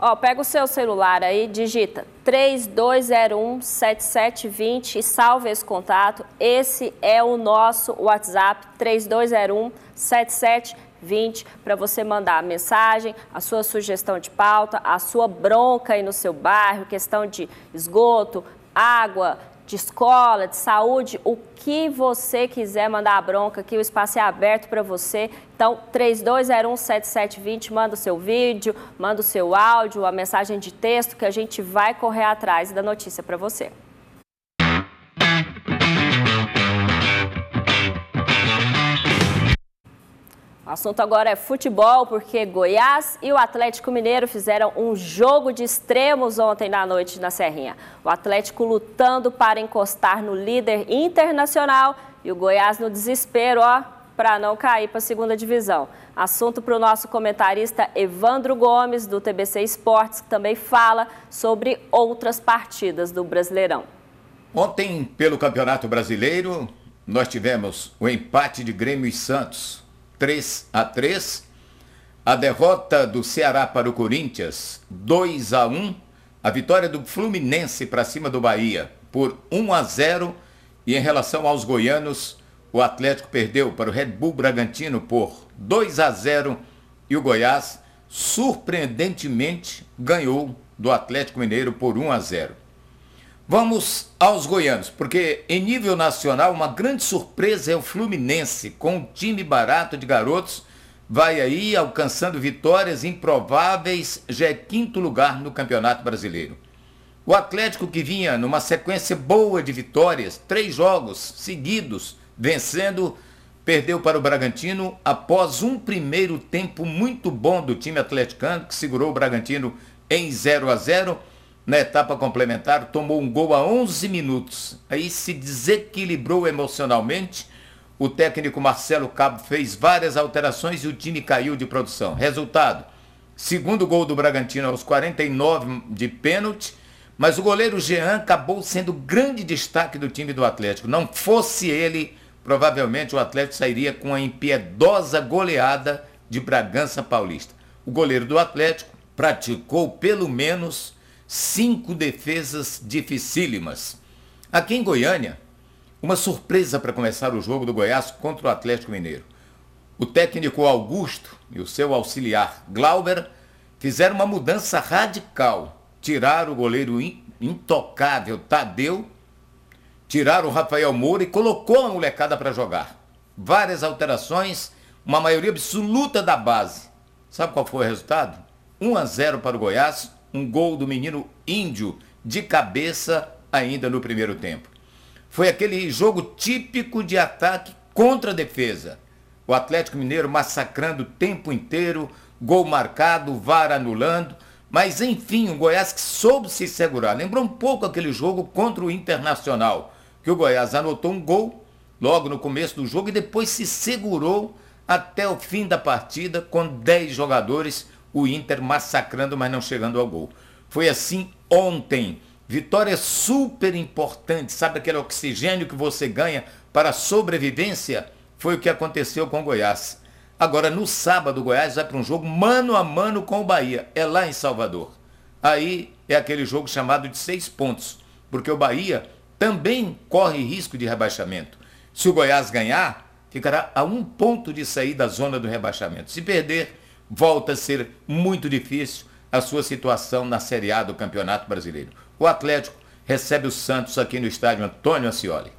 Ó, pega o seu celular aí, digita 3201-7720 e salve esse contato. Esse é o nosso WhatsApp, 3201-7720. para você mandar a mensagem, a sua sugestão de pauta, a sua bronca aí no seu bairro, questão de esgoto, água, de escola, de saúde, o que você quiser mandar a bronca aqui, o espaço é aberto para você. Então, 32017720, manda o seu vídeo, manda o seu áudio, a mensagem de texto que a gente vai correr atrás da notícia para você. O assunto agora é futebol, porque Goiás e o Atlético Mineiro fizeram um jogo de extremos ontem na noite na Serrinha. O Atlético lutando para encostar no líder internacional e o Goiás no desespero, ó, para não cair para a segunda divisão. Assunto para o nosso comentarista Evandro Gomes, do TBC Esportes, que também fala sobre outras partidas do Brasileirão. Ontem, pelo Campeonato Brasileiro, nós tivemos o empate de Grêmio e Santos 3 a 3. A derrota do Ceará para o Corinthians, 2 a 1. A vitória do Fluminense para cima do Bahia, por 1 a 0. E em relação aos goianos, o Atlético perdeu para o Red Bull Bragantino por 2 a 0 e o Goiás surpreendentemente ganhou do Atlético Mineiro por 1 a 0. Vamos aos goianos, porque em nível nacional uma grande surpresa é o Fluminense, com um time barato de garotos, vai aí alcançando vitórias improváveis, já é quinto lugar no Campeonato Brasileiro. O Atlético que vinha numa sequência boa de vitórias, três jogos seguidos, vencendo, perdeu para o Bragantino após um primeiro tempo muito bom do time atleticano, que segurou o Bragantino em 0 a 0 na etapa complementar, tomou um gol a 11 minutos. Aí se desequilibrou emocionalmente. O técnico Marcelo Cabo fez várias alterações e o time caiu de produção. Resultado: segundo gol do Bragantino aos 49 de pênalti, mas o goleiro Jean acabou sendo grande destaque do time do Atlético. Não fosse ele, provavelmente o Atlético sairia com a impiedosa goleada de Bragança Paulista. O goleiro do Atlético praticou pelo menos cinco defesas dificílimas. Aqui em Goiânia, uma surpresa para começar o jogo do Goiás contra o Atlético Mineiro. O técnico Augusto e o seu auxiliar Glauber fizeram uma mudança radical. Tiraram o goleiro intocável Tadeu, tiraram o Rafael Moura e colocou a molecada para jogar. Várias alterações, uma maioria absoluta da base. Sabe qual foi o resultado? 1 a 0 para o Goiás, um gol do menino Índio de cabeça ainda no primeiro tempo. Foi aquele jogo típico de ataque contra a defesa. O Atlético Mineiro massacrando o tempo inteiro, gol marcado, VAR anulando, mas enfim, o Goiás que soube se segurar. Lembrou um pouco aquele jogo contra o Internacional, que o Goiás anotou um gol logo no começo do jogo e depois se segurou até o fim da partida com 10 jogadores o Inter massacrando, mas não chegando ao gol. Foi assim ontem. Vitória é super importante, sabe aquele oxigênio que você ganha para a sobrevivência? Foi o que aconteceu com o Goiás. Agora, no sábado, o Goiás vai para um jogo mano a mano com o Bahia. É lá em Salvador. Aí é aquele jogo chamado de seis pontos, porque o Bahia também corre risco de rebaixamento. Se o Goiás ganhar, ficará a um ponto de sair da zona do rebaixamento. Se perder, volta a ser muito difícil a sua situação na Série A do Campeonato Brasileiro. O Atlético recebe o Santos aqui no estádio Antônio Ascioli.